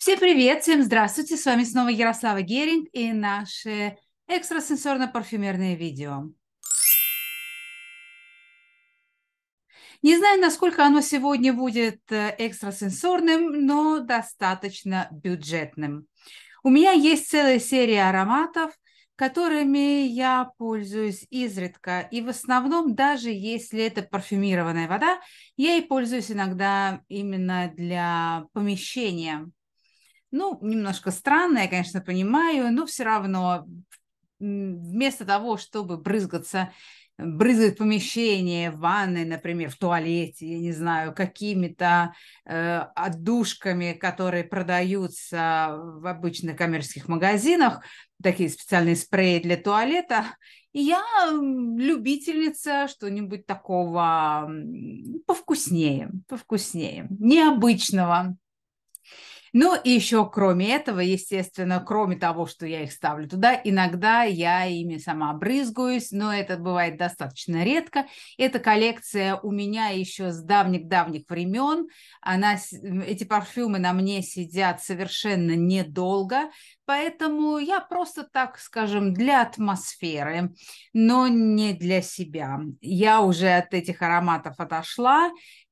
Всем привет, всем здравствуйте, с вами снова Ярослава Геринг и наше экстрасенсорно-парфюмерное видео. Не знаю, насколько оно сегодня будет э, экстрасенсорным, но достаточно бюджетным. У меня есть целая серия ароматов, которыми я пользуюсь изредка. И в основном, даже если это парфюмированная вода, я и пользуюсь иногда именно для помещения. Ну, немножко странно, я, конечно, понимаю, но все равно вместо того, чтобы брызгаться брызгать помещение, ванной, например, в туалете, я не знаю, какими-то э, отдушками, которые продаются в обычных коммерческих магазинах, такие специальные спреи для туалета. И я любительница что-нибудь такого повкуснее, повкуснее, необычного, ну и еще кроме этого, естественно, кроме того, что я их ставлю туда, иногда я ими сама брызгаюсь, но это бывает достаточно редко. Эта коллекция у меня еще с давних-давних времен. Она, эти парфюмы на мне сидят совершенно недолго, поэтому я просто так, скажем, для атмосферы, но не для себя. Я уже от этих ароматов отошла,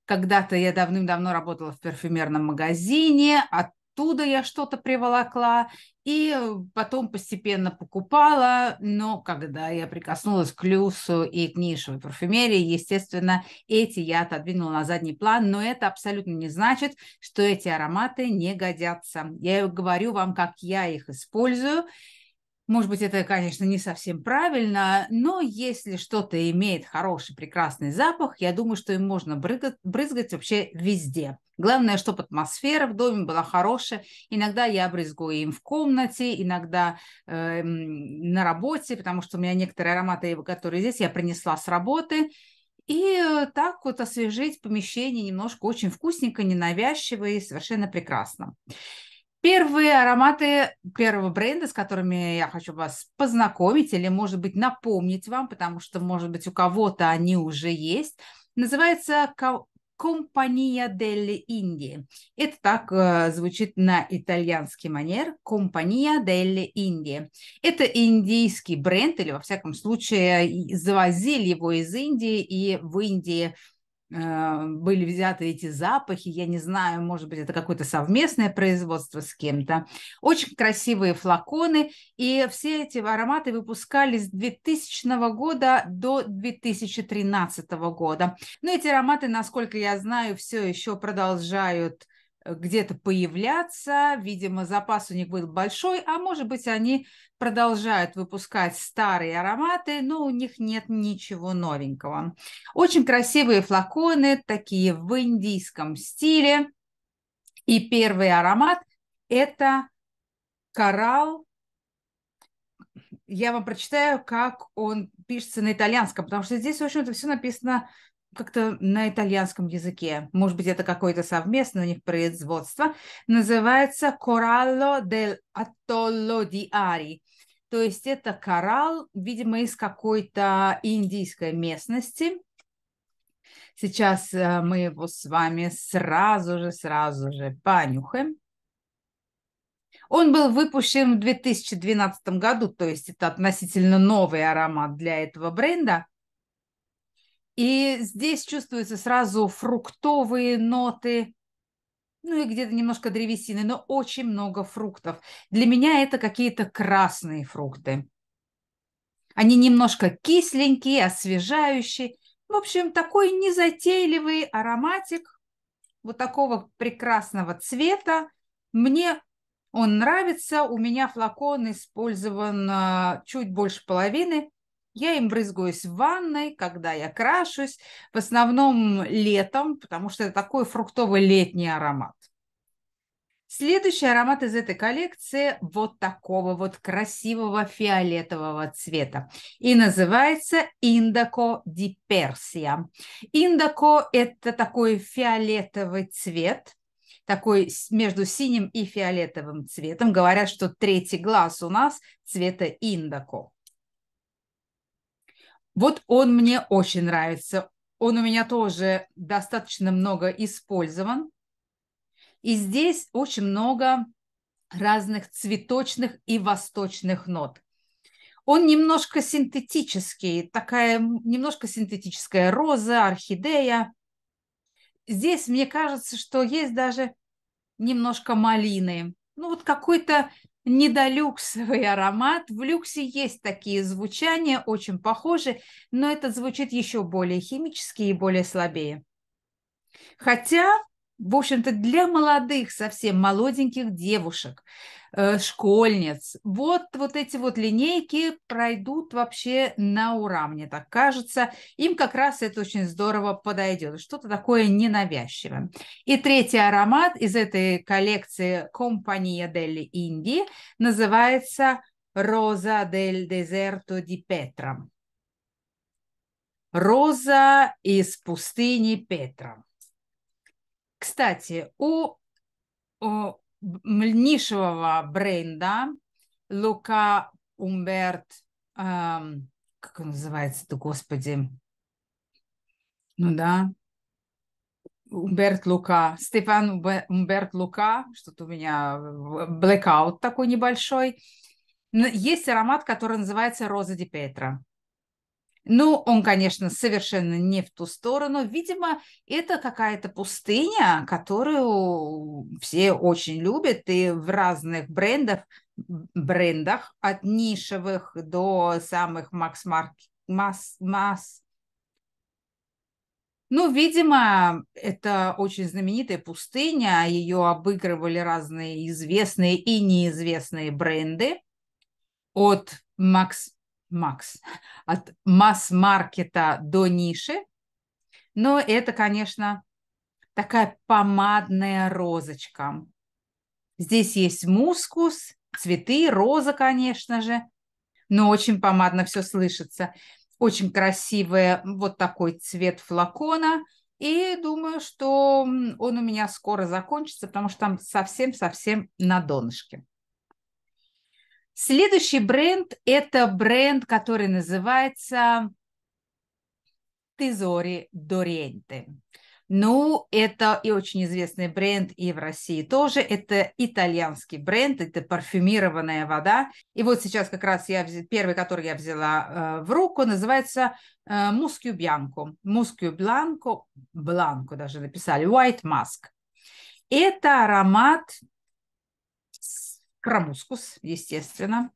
когда-то я давным-давно работала в парфюмерном магазине, оттуда я что-то приволокла и э, потом постепенно покупала, но когда я прикоснулась к Люсу и к нишевой парфюмерии, естественно, эти я отодвинула на задний план, но это абсолютно не значит, что эти ароматы не годятся. Я говорю вам, как я их использую, может быть, это, конечно, не совсем правильно, но если что-то имеет хороший, прекрасный запах, я думаю, что им можно брызгать, брызгать вообще везде. Главное, чтобы атмосфера в доме была хорошая. Иногда я брызгаю им в комнате, иногда э, на работе, потому что у меня некоторые ароматы, которые здесь я принесла с работы. И э, так вот освежить помещение немножко очень вкусненько, ненавязчиво и совершенно прекрасно. Первые ароматы первого бренда, с которыми я хочу вас познакомить или, может быть, напомнить вам, потому что, может быть, у кого-то они уже есть, называется Компания дель Индии. Это так э, звучит на итальянский манер. Компания дель Индии. Это индийский бренд, или, во всяком случае, завозили его из Индии, и в Индии Э, были взяты эти запахи, я не знаю, может быть, это какое-то совместное производство с кем-то. Очень красивые флаконы, и все эти ароматы выпускались с 2000 года до 2013 года. Но эти ароматы, насколько я знаю, все еще продолжают где-то появляться. Видимо, запас у них был большой, а может быть, они продолжают выпускать старые ароматы, но у них нет ничего новенького. Очень красивые флаконы, такие в индийском стиле. И первый аромат – это коралл я вам прочитаю, как он пишется на итальянском, потому что здесь, в общем-то, все написано как-то на итальянском языке, может быть, это какое-то совместное у них производство, называется «Коралло del Atollo di Ari». То есть это коралл, видимо, из какой-то индийской местности. Сейчас э, мы его с вами сразу же, сразу же понюхаем. Он был выпущен в 2012 году, то есть это относительно новый аромат для этого бренда. И здесь чувствуются сразу фруктовые ноты, ну и где-то немножко древесины, но очень много фруктов. Для меня это какие-то красные фрукты. Они немножко кисленькие, освежающие. В общем, такой незатейливый ароматик вот такого прекрасного цвета. Мне он нравится. У меня флакон использован а, чуть больше половины. Я им брызгаюсь в ванной, когда я крашусь, в основном летом, потому что это такой фруктовый летний аромат. Следующий аромат из этой коллекции вот такого вот красивого фиолетового цвета. И называется Индоко диперсия Персия. Индоко – это такой фиолетовый цвет, такой между синим и фиолетовым цветом. Говорят, что третий глаз у нас цвета индоко. Вот он мне очень нравится. Он у меня тоже достаточно много использован. И здесь очень много разных цветочных и восточных нот. Он немножко синтетический, такая немножко синтетическая роза, орхидея. Здесь мне кажется, что есть даже немножко малины. Ну вот какой-то недолюксовый аромат. В люксе есть такие звучания, очень похожи, но этот звучит еще более химически и более слабее. Хотя в общем-то, для молодых, совсем молоденьких девушек, э, школьниц. Вот, вот эти вот линейки пройдут вообще на ура, мне так кажется. Им как раз это очень здорово подойдет. Что-то такое ненавязчивое. И третий аромат из этой коллекции «Компания Делли Инди» называется «Роза дель Дезерто ди Петра». «Роза из пустыни Петра». Кстати, у, у нишевого бренда Лука Умберт, эм, как он называется-то, господи, ну да, Умберт Лука, Стефан Умберт Лука, что-то у меня блэкаут такой небольшой. Есть аромат, который называется «Роза де Петра». Ну, он, конечно, совершенно не в ту сторону. Видимо, это какая-то пустыня, которую все очень любят, и в разных брендах, брендах от нишевых до самых макс-марк, масс, ну, видимо, это очень знаменитая пустыня, ее обыгрывали разные известные и неизвестные бренды от Макс Макс, от масс-маркета до ниши. Но это, конечно, такая помадная розочка. Здесь есть мускус, цветы, роза, конечно же, но очень помадно все слышится. Очень красивый вот такой цвет флакона. И думаю, что он у меня скоро закончится, потому что там совсем-совсем на донышке. Следующий бренд – это бренд, который называется Тизори Доренте. Ну, это и очень известный бренд, и в России тоже. Это итальянский бренд, это парфюмированная вода. И вот сейчас как раз я вз... первый, который я взяла э, в руку, называется э, Мускью Бьянко. Мускью Бланко, Бланко даже написали, White Mask. Это аромат Крамускус, естественно.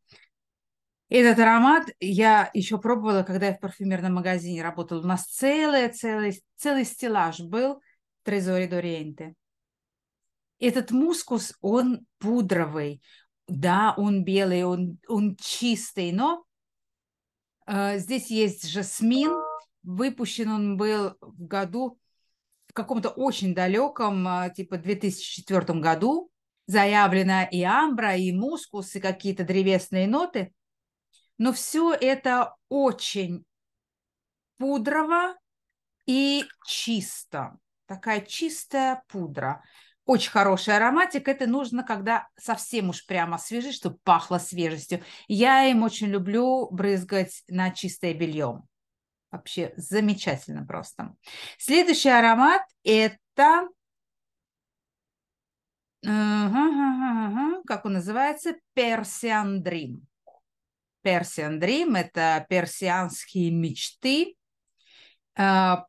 Этот аромат я еще пробовала, когда я в парфюмерном магазине работала. У нас целый, целый, целый стеллаж был в Трезоре Дориенте. Этот мускус, он пудровый. Да, он белый, он, он чистый, но э, здесь есть жасмин. Выпущен он был в году, в каком-то очень далеком, э, типа 2004 году заявлена и амбра, и мускус, и какие-то древесные ноты. Но все это очень пудрово и чисто. Такая чистая пудра. Очень хороший ароматик. Это нужно, когда совсем уж прямо свежий, чтобы пахло свежестью. Я им очень люблю брызгать на чистое белье. Вообще замечательно просто. Следующий аромат – это как он называется, Persian Dream. Persian Dream – это персианские мечты. А,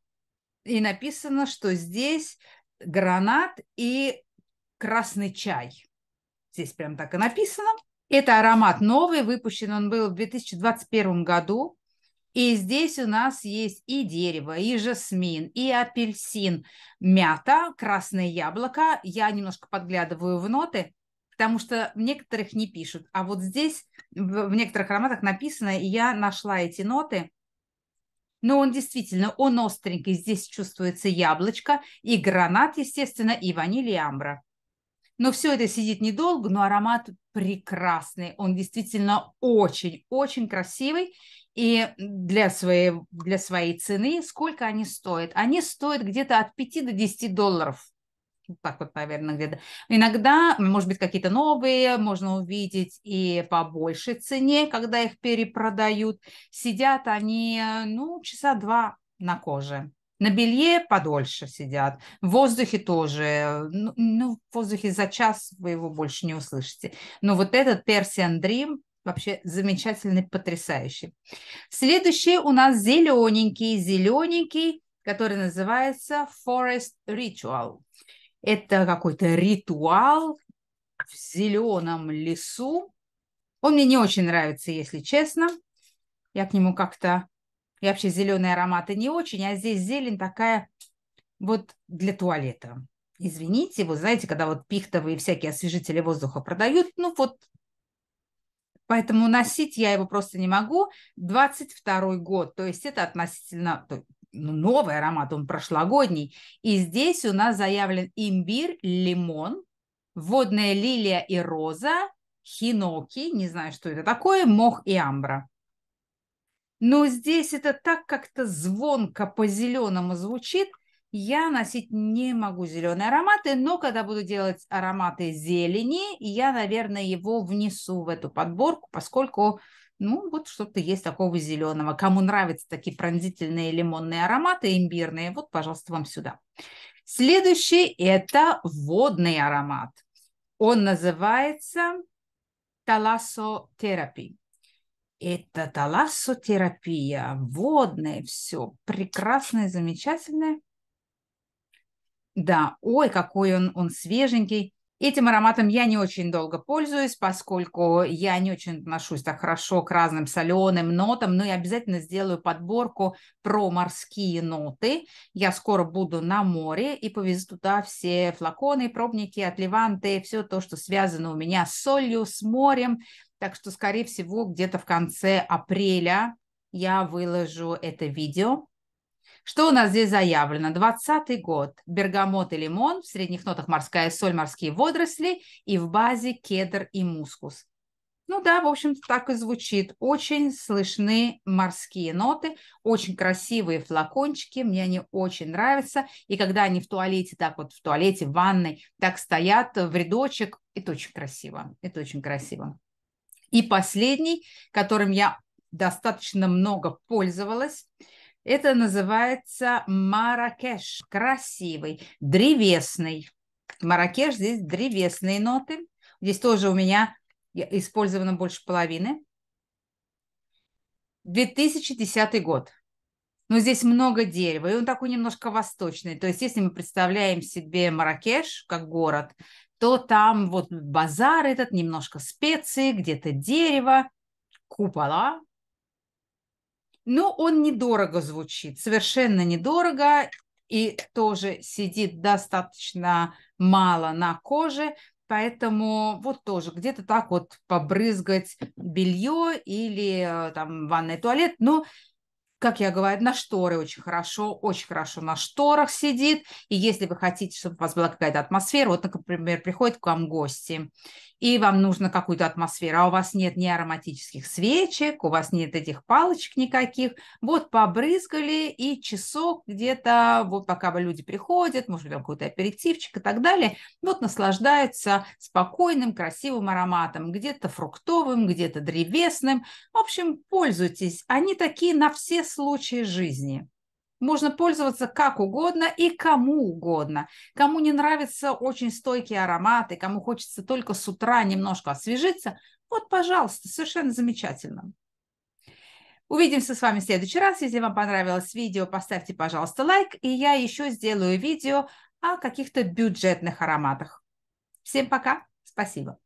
и написано, что здесь гранат и красный чай. Здесь прям так и написано. Это аромат новый, выпущен он был в 2021 году. И здесь у нас есть и дерево, и жасмин, и апельсин, мята, красное яблоко. Я немножко подглядываю в ноты, потому что в некоторых не пишут. А вот здесь в некоторых ароматах написано, и я нашла эти ноты. Но он действительно, он остренький. Здесь чувствуется яблочко и гранат, естественно, и ваниль, и амбра. Но все это сидит недолго, но аромат прекрасный. Он действительно очень-очень красивый. И для своей, для своей цены сколько они стоят? Они стоят где-то от 5 до 10 долларов. Так вот, наверное, где-то. Иногда, может быть, какие-то новые можно увидеть и по большей цене, когда их перепродают. Сидят они, ну, часа два на коже. На белье подольше сидят, в воздухе тоже, ну, ну в воздухе за час вы его больше не услышите. Но вот этот Persian Dream вообще замечательный, потрясающий. Следующий у нас зелененький, зелененький, который называется Forest Ritual. Это какой-то ритуал в зеленом лесу. Он мне не очень нравится, если честно. Я к нему как-то... Я вообще зеленые ароматы не очень, а здесь зелень такая вот для туалета. Извините, вы знаете, когда вот пихтовые всякие освежители воздуха продают, ну вот Поэтому носить я его просто не могу. 22 год, то есть это относительно ну, новый аромат, он прошлогодний. И здесь у нас заявлен имбирь, лимон, водная лилия и роза, хиноки, не знаю, что это такое, мох и амбра. Но здесь это так как-то звонко по-зеленому звучит – я носить не могу зеленые ароматы, но когда буду делать ароматы зелени, я, наверное, его внесу в эту подборку, поскольку, ну, вот что-то есть такого зеленого. Кому нравятся такие пронзительные лимонные ароматы, имбирные, вот, пожалуйста, вам сюда. Следующий – это водный аромат. Он называется таласотерапия. Это талассотерапия, водное все, прекрасное, замечательное – да, ой, какой он, он свеженький. Этим ароматом я не очень долго пользуюсь, поскольку я не очень отношусь так хорошо к разным соленым нотам, но я обязательно сделаю подборку про морские ноты. Я скоро буду на море и повезу туда все флаконы, пробники, отливанты, все то, что связано у меня с солью, с морем. Так что, скорее всего, где-то в конце апреля я выложу это видео. Что у нас здесь заявлено? 20 год. Бергамот и лимон, в средних нотах морская соль, морские водоросли и в базе кедр и мускус. Ну да, в общем-то так и звучит. Очень слышны морские ноты, очень красивые флакончики, мне они очень нравятся. И когда они в туалете, так вот в туалете, в ванной, так стоят в рядочек, это очень красиво, это очень красиво. И последний, которым я достаточно много пользовалась – это называется Маракеш, красивый, древесный. Маракеш здесь древесные ноты. Здесь тоже у меня использовано больше половины. 2010 год. Но здесь много дерева, и он такой немножко восточный. То есть, если мы представляем себе Маракеш как город, то там вот базар этот, немножко специи, где-то дерево, купола, но он недорого звучит, совершенно недорого, и тоже сидит достаточно мало на коже, поэтому вот тоже где-то так вот побрызгать белье или э, там ванный туалет, но как я говорю, на шторы очень хорошо, очень хорошо на шторах сидит. И если вы хотите, чтобы у вас была какая-то атмосфера, вот, например, приходят к вам гости, и вам нужно какую-то атмосферу, а у вас нет ни ароматических свечек, у вас нет этих палочек никаких, вот побрызгали, и часок где-то, вот пока люди приходят, может быть, там какой-то аперитивчик и так далее, вот наслаждаются спокойным, красивым ароматом, где-то фруктовым, где-то древесным. В общем, пользуйтесь. Они такие на все случаи жизни. Можно пользоваться как угодно и кому угодно. Кому не нравятся очень стойкие ароматы, кому хочется только с утра немножко освежиться, вот, пожалуйста, совершенно замечательно. Увидимся с вами в следующий раз. Если вам понравилось видео, поставьте, пожалуйста, лайк, и я еще сделаю видео о каких-то бюджетных ароматах. Всем пока, спасибо.